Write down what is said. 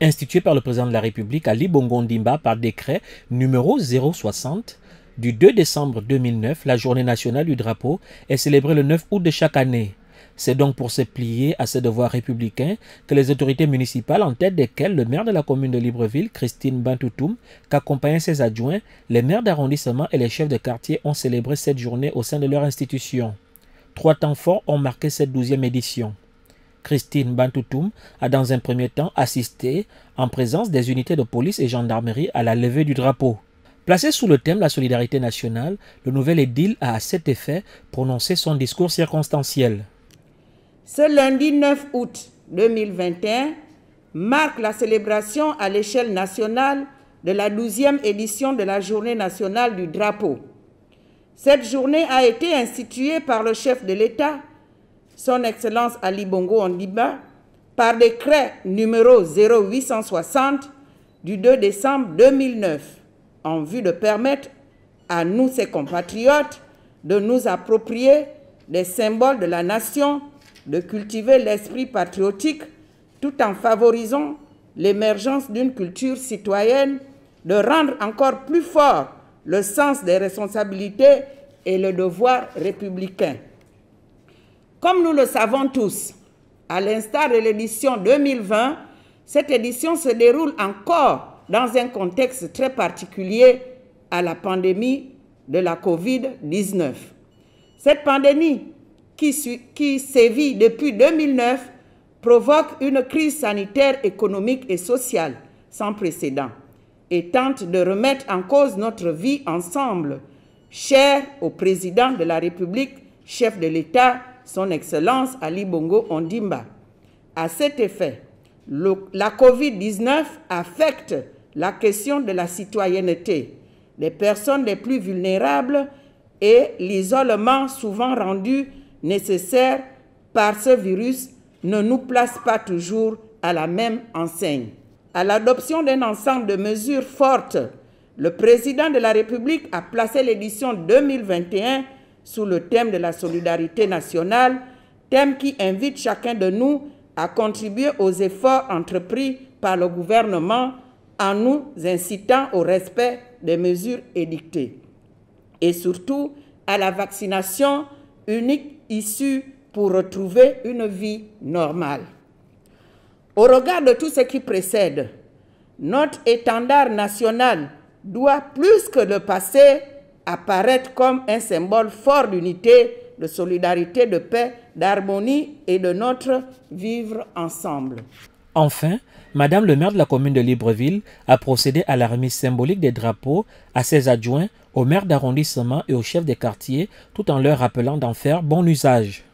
institué par le président de la République Ali Bongo par décret numéro 060 du 2 décembre 2009, la journée nationale du drapeau est célébrée le 9 août de chaque année. C'est donc pour se plier à ses devoirs républicains que les autorités municipales, en tête desquelles le maire de la commune de Libreville, Christine Bantoutoum, qu'accompagnent ses adjoints, les maires d'arrondissement et les chefs de quartier ont célébré cette journée au sein de leur institution. Trois temps forts ont marqué cette douzième édition. Christine Bantoutoum a dans un premier temps assisté en présence des unités de police et gendarmerie à la levée du drapeau. Placé sous le thème la solidarité nationale, le nouvel édile a à cet effet prononcé son discours circonstanciel. Ce lundi 9 août 2021 marque la célébration à l'échelle nationale de la 12e édition de la Journée nationale du drapeau. Cette journée a été instituée par le chef de l'État son Excellence Ali Bongo Liban, par décret numéro 0860 du 2 décembre 2009, en vue de permettre à nous, ses compatriotes, de nous approprier des symboles de la nation, de cultiver l'esprit patriotique tout en favorisant l'émergence d'une culture citoyenne, de rendre encore plus fort le sens des responsabilités et le devoir républicain. Comme nous le savons tous, à l'instar de l'édition 2020, cette édition se déroule encore dans un contexte très particulier à la pandémie de la COVID-19. Cette pandémie qui, qui, sévit depuis 2009 provoque une crise sanitaire, économique et sociale sans précédent et tente de remettre en cause notre vie ensemble, chère au président de la République, chef de l'État son Excellence Ali Bongo Ondimba. À cet effet, la COVID-19 affecte la question de la citoyenneté, les personnes les plus vulnérables et l'isolement souvent rendu nécessaire par ce virus ne nous place pas toujours à la même enseigne. À l'adoption d'un ensemble de mesures fortes, le président de la République a placé l'édition 2021 sous le thème de la solidarité nationale, thème qui invite chacun de nous à contribuer aux efforts entrepris par le gouvernement en nous incitant au respect des mesures édictées et surtout à la vaccination unique issue pour retrouver une vie normale. Au regard de tout ce qui précède, notre étendard national doit plus que le passé apparaître comme un symbole fort d'unité, de solidarité, de paix, d'harmonie et de notre vivre ensemble. Enfin, Madame le maire de la commune de Libreville a procédé à la remise symbolique des drapeaux à ses adjoints, aux maires d'arrondissement et aux chefs des quartiers, tout en leur rappelant d'en faire bon usage.